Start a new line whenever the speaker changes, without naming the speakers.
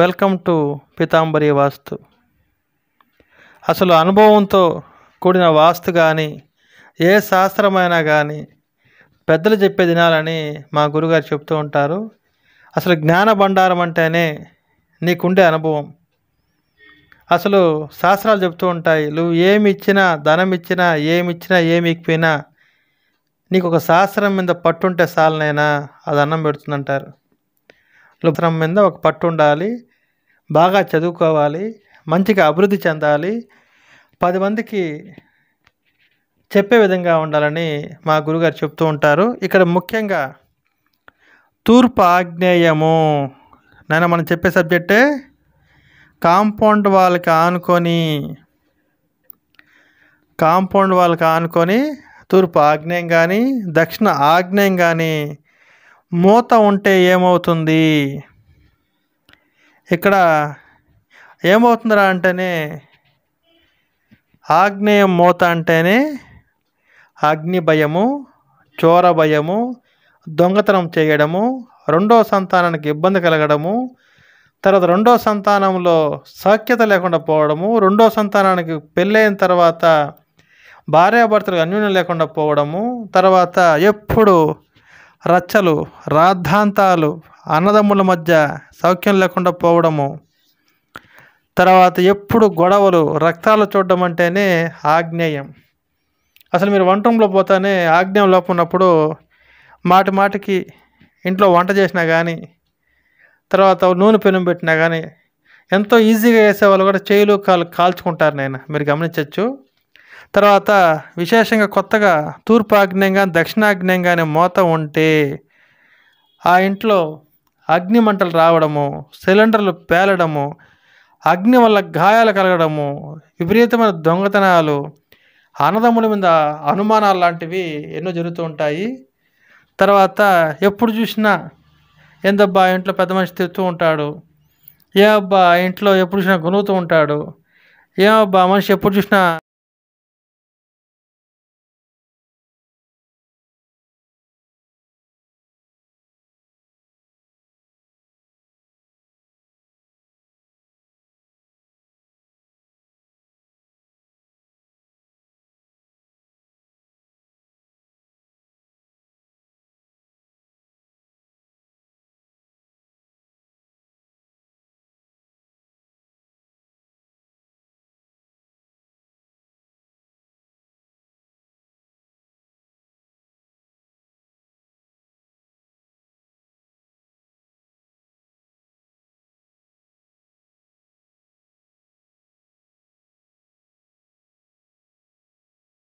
welcome to Pitambari వాస్తు అసలు అనుభవంతో కూడిన వాస్తు కానీ ఏ శాస్త్రమైనా కానీ పెద్దలు చెప్పే దినాలని మా గురుగారు చెప్తూ ఉంటారు అసలు జ్ఞాన భండారం అంటేనే నీకుండే అనుభవం అసలు శాస్త్రాలు చెప్తూ ఉంటాయి నువ్వు ఏమి ఇచ్చినా ధనం ఇచ్చినా ఏమి ఇచ్చినా ఏమి ఇక్కిపోయినా నీకు ఒక శాస్త్రం మీద పట్టుంటే సాలనైనా అది అన్నం పెడుతుందంటారు లుత్రం మీద ఒక పట్టు ఉండాలి బాగా చదువుకోవాలి మంచిగా అభివృద్ధి చెందాలి పది మందికి చెప్పే విధంగా ఉండాలని మా గురుగారు చెప్తూ ఉంటారు ఇక్కడ ముఖ్యంగా తూర్పు ఆగ్నేయము నేను మనం చెప్పే సబ్జెక్టే కాంపౌండ్ వాళ్ళకి ఆనుకొని కాంపౌండ్ వాళ్ళకి ఆనుకొని తూర్పు ఆగ్నేయం కానీ దక్షిణ ఆగ్నేయం కానీ మూత ఉంటే ఏమవుతుంది ఇక్కడ ఏమవుతుందిరా అంటేనే ఆగ్నేయం మోత అంటేనే అగ్ని భయము చోర భయము దొంగతనం చేయడము రెండో సంతానానికి ఇబ్బంది కలగడము తర్వాత రెండో సంతానంలో సఖ్యత లేకుండా పోవడము రెండో సంతానానికి పెళ్ళైన తర్వాత భార్యాభర్తలకు అన్యూన్యం లేకుండా పోవడము తర్వాత ఎప్పుడు రచ్చలు రాద్ధాంతాలు అన్నదమ్ముల మధ్య సౌఖ్యం లేకుండా పోవడము తర్వాత ఎప్పుడు గొడవలు రక్తాలు చూడడం అంటేనే ఆగ్నేయం అసలు మీరు వంట రూమ్లో పోతానే ఆగ్నేయం లోపు ఉన్నప్పుడు మాటి మాటికి ఇంట్లో వంట చేసినా కానీ తర్వాత నూనె పెనం పెట్టినా కానీ ఎంతో ఈజీగా వేసేవాళ్ళు కూడా చేయిలు కాలు కాల్చుకుంటారు నేను మీరు గమనించవచ్చు తర్వాత విశేషంగా కొత్తగా తూర్పు ఆగ్నేయంగా దక్షిణాగ్నేయంగా అనే మోత ఉంటే ఆ ఇంట్లో అగ్నిమంటలు రావడము సిలిండర్లు పేలడము అగ్ని వల్ల గాయాలు కలగడము విపరీతమైన దొంగతనాలు అన్నదమ్ముల మీద అనుమానాలు లాంటివి ఎన్నో జరుగుతూ ఉంటాయి తర్వాత ఎప్పుడు చూసినా ఏందబ్బా ఇంట్లో పెద్ద మనిషి తిరుగుతూ ఉంటాడు ఏ అబ్బా ఇంట్లో ఎప్పుడు చూసినా గునుగుతూ ఉంటాడు ఏ అబ్బా మనిషి ఎప్పుడు చూసినా